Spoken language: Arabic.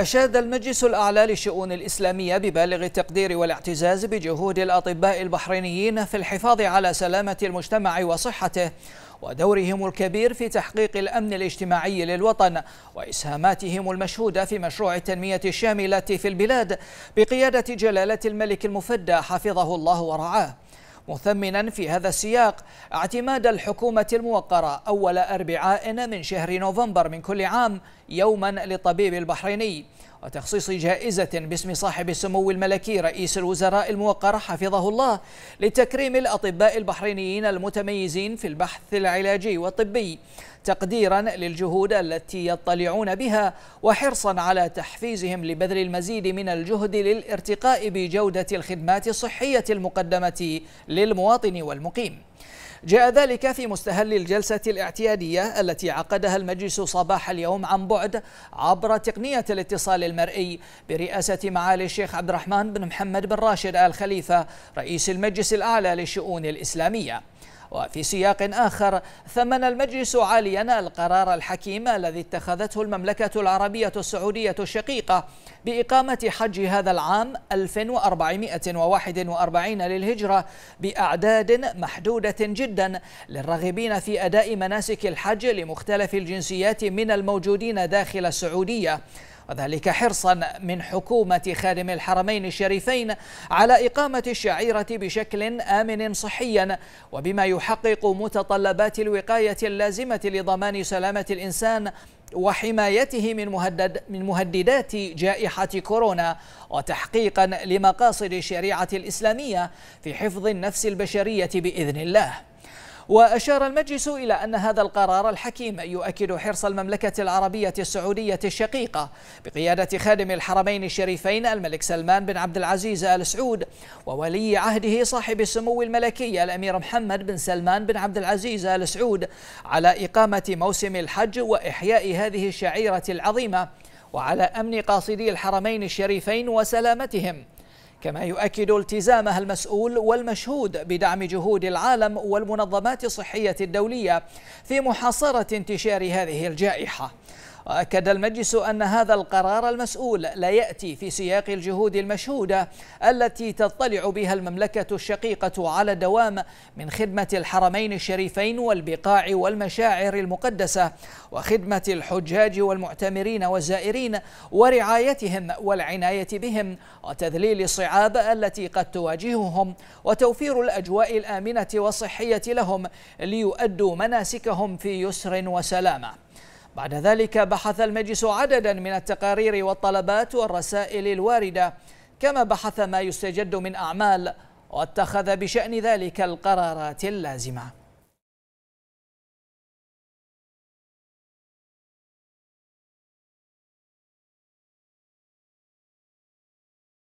أشاد المجلس الأعلى للشؤون الإسلامية ببالغ التقدير والاعتزاز بجهود الأطباء البحرينيين في الحفاظ على سلامة المجتمع وصحته ودورهم الكبير في تحقيق الأمن الاجتماعي للوطن وإسهاماتهم المشهودة في مشروع التنمية الشاملة في البلاد بقيادة جلالة الملك المفدى حفظه الله ورعاه مثمنا في هذا السياق اعتماد الحكومة الموقرة أول أربعاء من شهر نوفمبر من كل عام يوما للطبيب البحريني وتخصيص جائزة باسم صاحب السمو الملكي رئيس الوزراء الموقر حفظه الله لتكريم الأطباء البحرينيين المتميزين في البحث العلاجي والطبي تقديرا للجهود التي يطلعون بها وحرصا على تحفيزهم لبذل المزيد من الجهد للارتقاء بجودة الخدمات الصحية المقدمة للمواطن والمقيم جاء ذلك في مستهل الجلسة الاعتيادية التي عقدها المجلس صباح اليوم عن بعد عبر تقنية الاتصال المرئي برئاسة معالي الشيخ عبد الرحمن بن محمد بن راشد آل خليفة رئيس المجلس الأعلى للشؤون الإسلامية وفي سياق آخر ثمن المجلس عاليا القرار الحكيم الذي اتخذته المملكة العربية السعودية الشقيقة بإقامة حج هذا العام 1441 للهجرة بأعداد محدودة جدا للراغبين في أداء مناسك الحج لمختلف الجنسيات من الموجودين داخل السعودية وذلك حرصا من حكومة خادم الحرمين الشريفين على إقامة الشعيرة بشكل آمن صحيا وبما يحقق متطلبات الوقاية اللازمة لضمان سلامة الإنسان وحمايته من مهدد من مهددات جائحة كورونا وتحقيقا لمقاصد الشريعة الإسلامية في حفظ النفس البشرية بإذن الله وأشار المجلس إلى أن هذا القرار الحكيم يؤكد حرص المملكة العربية السعودية الشقيقة بقيادة خادم الحرمين الشريفين الملك سلمان بن عبد العزيز آل سعود وولي عهده صاحب السمو الملكي الأمير محمد بن سلمان بن عبد العزيز آل سعود على إقامة موسم الحج وإحياء هذه الشعيرة العظيمة وعلى أمن قاصدي الحرمين الشريفين وسلامتهم كما يؤكد التزامها المسؤول والمشهود بدعم جهود العالم والمنظمات الصحية الدولية في محاصرة انتشار هذه الجائحة وأكد المجلس أن هذا القرار المسؤول لا يأتي في سياق الجهود المشهودة التي تطلع بها المملكة الشقيقة على دوام من خدمة الحرمين الشريفين والبقاع والمشاعر المقدسة وخدمة الحجاج والمعتمرين والزائرين ورعايتهم والعناية بهم وتذليل الصعاب التي قد تواجههم وتوفير الأجواء الآمنة والصحية لهم ليؤدوا مناسكهم في يسر وسلامه بعد ذلك بحث المجلس عددا من التقارير والطلبات والرسائل الواردة كما بحث ما يستجد من أعمال واتخذ بشأن ذلك القرارات اللازمة